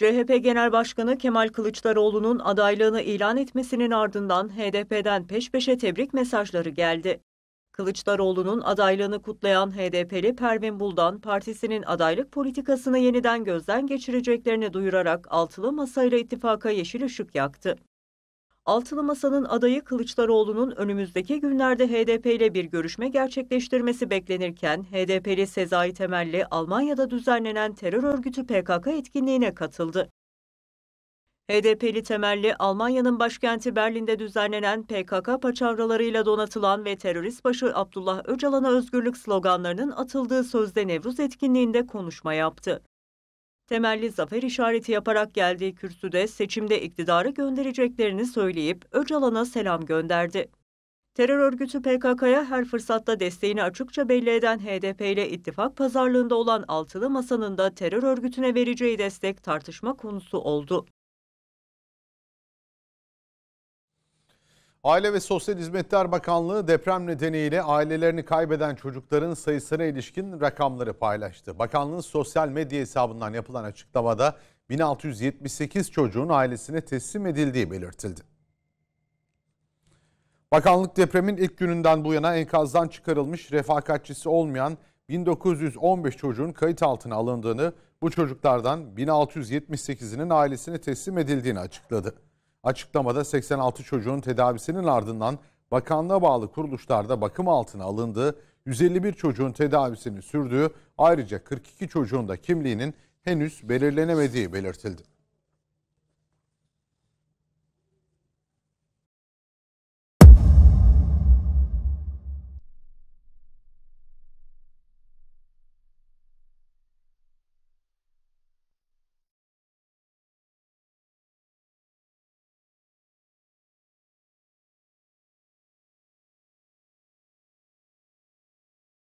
CHP Genel Başkanı Kemal Kılıçdaroğlu'nun adaylığını ilan etmesinin ardından HDP'den peş peşe tebrik mesajları geldi. Kılıçdaroğlu'nun adaylığını kutlayan HDP'li Pervin Buldan, partisinin adaylık politikasını yeniden gözden geçireceklerini duyurarak altılı masayla ittifaka yeşil ışık yaktı. Altılı Masa'nın adayı Kılıçdaroğlu'nun önümüzdeki günlerde HDP ile bir görüşme gerçekleştirmesi beklenirken HDP'li Sezai Temelli Almanya'da düzenlenen terör örgütü PKK etkinliğine katıldı. HDP'li temelli Almanya'nın başkenti Berlin'de düzenlenen PKK paçavralarıyla donatılan ve terörist başı Abdullah Öcalan'a özgürlük sloganlarının atıldığı sözde Nevruz etkinliğinde konuşma yaptı. Temelli zafer işareti yaparak geldiği kürsüde seçimde iktidarı göndereceklerini söyleyip Öcalan'a selam gönderdi. Terör örgütü PKK'ya her fırsatta desteğini açıkça belli eden HDP ile ittifak pazarlığında olan Altılı Masa'nın da terör örgütüne vereceği destek tartışma konusu oldu. Aile ve Sosyal Hizmetler Bakanlığı deprem nedeniyle ailelerini kaybeden çocukların sayısına ilişkin rakamları paylaştı. Bakanlığın sosyal medya hesabından yapılan açıklamada 1678 çocuğun ailesine teslim edildiği belirtildi. Bakanlık depremin ilk gününden bu yana enkazdan çıkarılmış refakatçisi olmayan 1915 çocuğun kayıt altına alındığını, bu çocuklardan 1678'inin ailesine teslim edildiğini açıkladı. Açıklamada 86 çocuğun tedavisinin ardından bakanlığa bağlı kuruluşlarda bakım altına alındığı, 151 çocuğun tedavisini sürdüğü, ayrıca 42 çocuğun da kimliğinin henüz belirlenemediği belirtildi.